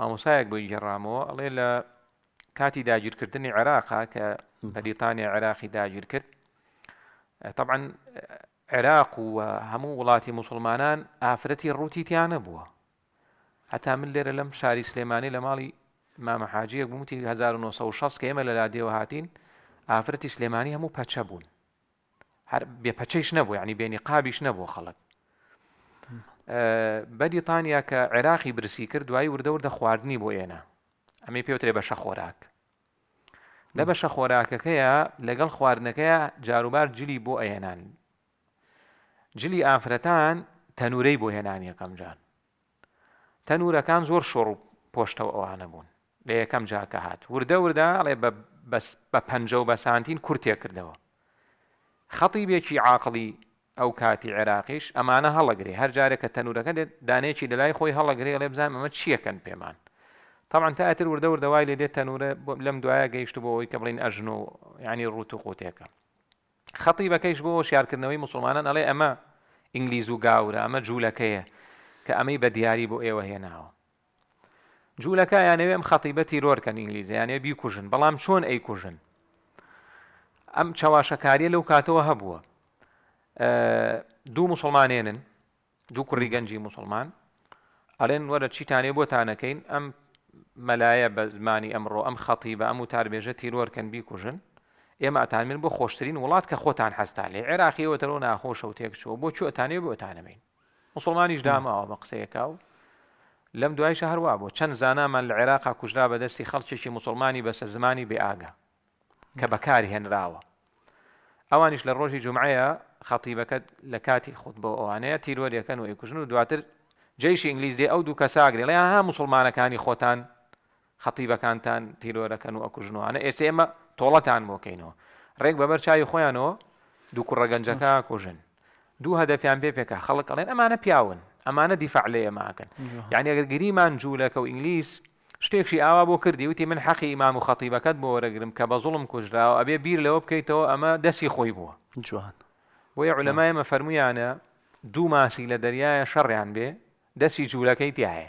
مامۆسایەک بۆی گەڕامەوە ئەڵێ لە کاتی داگیرکردنی عێراقا کە بەریتانیا عێراقی داگیر کرد طبعا عێراق و هەموو وڵاتی مسلمانان ئافرەتی ڕووتی تیانە بووە هەتا من لێرە لەم شاری سلێمانی لە ماڵی مامەحاجیەک بوومتی 1960 کە ئێمە لە لادێەوە هاتین ئافرەتی سلێمانی هەموو پەچە بوون هەر بێپەچەیش نەبوو ینی يعني بێنی قابیش نەبوو خەڵک بەریتانیا کە عێراقی برسی کرد دوایی وردەوردە خواردنی بۆ ئێنە ئەمە پێوترێ بەشە خۆراک لە بەشە خۆراکەکەیە لەگەڵ خواردنەکەیە جاروبار جلی بۆ ئەهێنان جلی ئافرەتان تەنورەی بۆ هێنانی یەکەمجان تەنورەکان زۆر شۆڕ پۆشتەوە ئەوانە بوون لە یەکەم جاکە هات وردە وردە ئەڵێ بە پەنجە و بە سانتین کورتێ کردەوە خەڵی بێکی عاقلی ئەو کاتی عێراقیش ئەمانە هەڵەگری هەر جارێکە تەنورەکە دانێکی لەلای خۆی هەڵەگری لێ بزان ئەمە چیەکەن پێمان تاان تاتر وردە وردەوای لێ دێت تەنورە لەم دوایە گەیشت بۆەوەی کە بڵین ئەژن و ینی ڕوت و قوتێکە خەتی بەکەیش بۆ شارکردنەوەی مسلمانان ئەڵێ ئەمە ئینگلیز و گاورە ئەمە جوولەکەیە کە ئەمەی بە دیاری بۆ ئێوە هێناوە جوولەکە یانەوێم خەتیبە تیرۆرکەن ئینگلیزیانێ بیکوژن بەڵام چۆن ئەیکوژن ئەم چاواشەکاریە لەو کاتەوە هەبووە دوو مسلمانێنن دوو کوڕی گەنجی مسلمان ئەلێن وەرە چیتانێ بۆتانەکەین ئەم مەلایە بە زمانی ئەمڕۆ ئەم خەتی بە ئەم و تاربێژە تیرۆرکەن بیکوژن ئێمە ئەتانمن بۆ خۆشترین وڵات کە خۆتان هەستا لێ عێراقیەوەتەرەوە ناخۆشە و تێکچوە بۆ چوەتانێ بۆتانەمین مسلمانیش داماەوە بە قسەیەکا و لەم دوایشە هەروە بۆ چەند زانامان لە عێراقا کوژرا بەدەستی خەڵکێکی مسلمانی بەسە زمانی بێ ئاگا کە بەکاری هێنراوە ئەوانیش لە ڕۆژی جمعەیە خەتیبەکەت لە کاتی خودت بۆ ئەوانەیە تیرۆریەکەن و ئیکوژن و دواتر جیشی ئینگلیز دێ ئەو دوو کە ساگرێ لەیان ها مسلمانەکانی خۆتان خەتیبەکانتان تیرۆرەکەن و ئەکوژنوانە ئێس ئێمە تۆڵەتان بۆکەینەوە ڕێک بەبەر چاوی خۆیانەوە دوو کوڕەگەنجەکە کوژن دوو هەدەفیان پێ پێکە خەڵک ئەڵێن ئەمانە پیاون ئەمانە دیفع لێ ئێماکەن یعنی ئەگەر گریمان جوولەکە و ئینگلیس شتێکشی ئاوا بۆ کردی وتی من حەقی ئیمام و خەتیبەکەت بۆ وەرەگرم کە بە زوڵم کوژراوە ئەبێ بیر لەوە بکەیتەوە ئەمە دەستی خۆی بووە جوان بۆیە علەمای مە فەرمویانە دوو ماسی لە دەریایە شەڕیان بێ دەستی جوولەکەی تایە